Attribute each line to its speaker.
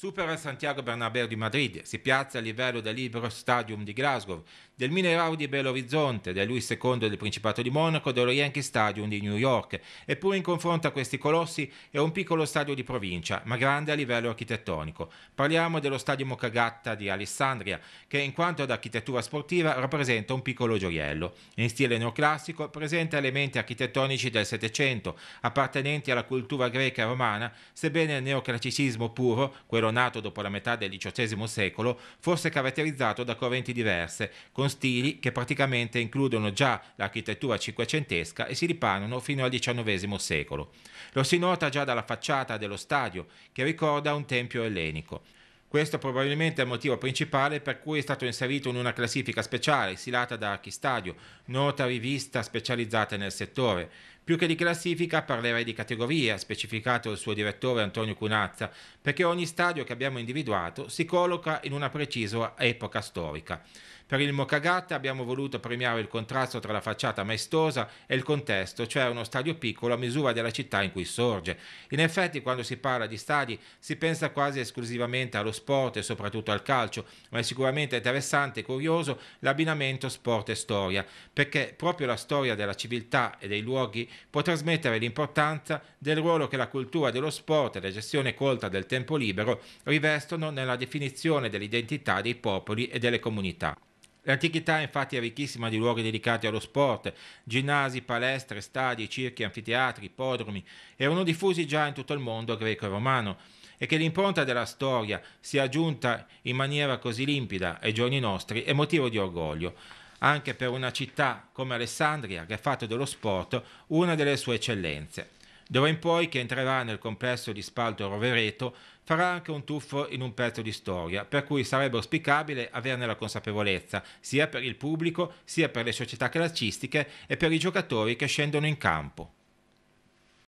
Speaker 1: supera il Santiago Bernabéu di Madrid, si piazza a livello del Stadium di Glasgow, del Mineral di Belo Horizonte, del Luis II del Principato di Monaco, dello Yankee Stadium di New York. Eppure in confronto a questi colossi è un piccolo stadio di provincia, ma grande a livello architettonico. Parliamo dello Stadio Mocagatta di Alessandria, che in quanto ad architettura sportiva rappresenta un piccolo gioiello. In stile neoclassico presenta elementi architettonici del Settecento, appartenenti alla cultura greca e romana, sebbene il neoclassicismo puro, quello quello nato dopo la metà del XVIII secolo, fosse caratterizzato da correnti diverse, con stili che praticamente includono già l'architettura cinquecentesca e si ripanano fino al XIX secolo. Lo si nota già dalla facciata dello stadio, che ricorda un tempio ellenico. Questo probabilmente è il motivo principale per cui è stato inserito in una classifica speciale stilata da Archistadio, nota rivista specializzata nel settore. Più che di classifica parlerei di categoria, specificato il suo direttore Antonio Cunazza, perché ogni stadio che abbiamo individuato si colloca in una precisa epoca storica. Per il Mocagatta abbiamo voluto premiare il contrasto tra la facciata maestosa e il contesto, cioè uno stadio piccolo a misura della città in cui sorge. In effetti quando si parla di stadi si pensa quasi esclusivamente allo sport e soprattutto al calcio, ma è sicuramente interessante e curioso l'abbinamento sport e storia, perché proprio la storia della civiltà e dei luoghi può trasmettere l'importanza del ruolo che la cultura dello sport e la gestione colta del tempo libero rivestono nella definizione dell'identità dei popoli e delle comunità. L'antichità infatti è ricchissima di luoghi dedicati allo sport, ginnasi, palestre, stadi, circhi, anfiteatri, ipodromi, erano diffusi già in tutto il mondo greco-romano e e che l'impronta della storia sia giunta in maniera così limpida ai giorni nostri è motivo di orgoglio anche per una città come Alessandria che ha fatto dello sport una delle sue eccellenze. D'ora in poi chi entrerà nel complesso di Spalto Rovereto farà anche un tuffo in un pezzo di storia, per cui sarebbe auspicabile averne la consapevolezza, sia per il pubblico, sia per le società calcistiche e per i giocatori che scendono in campo.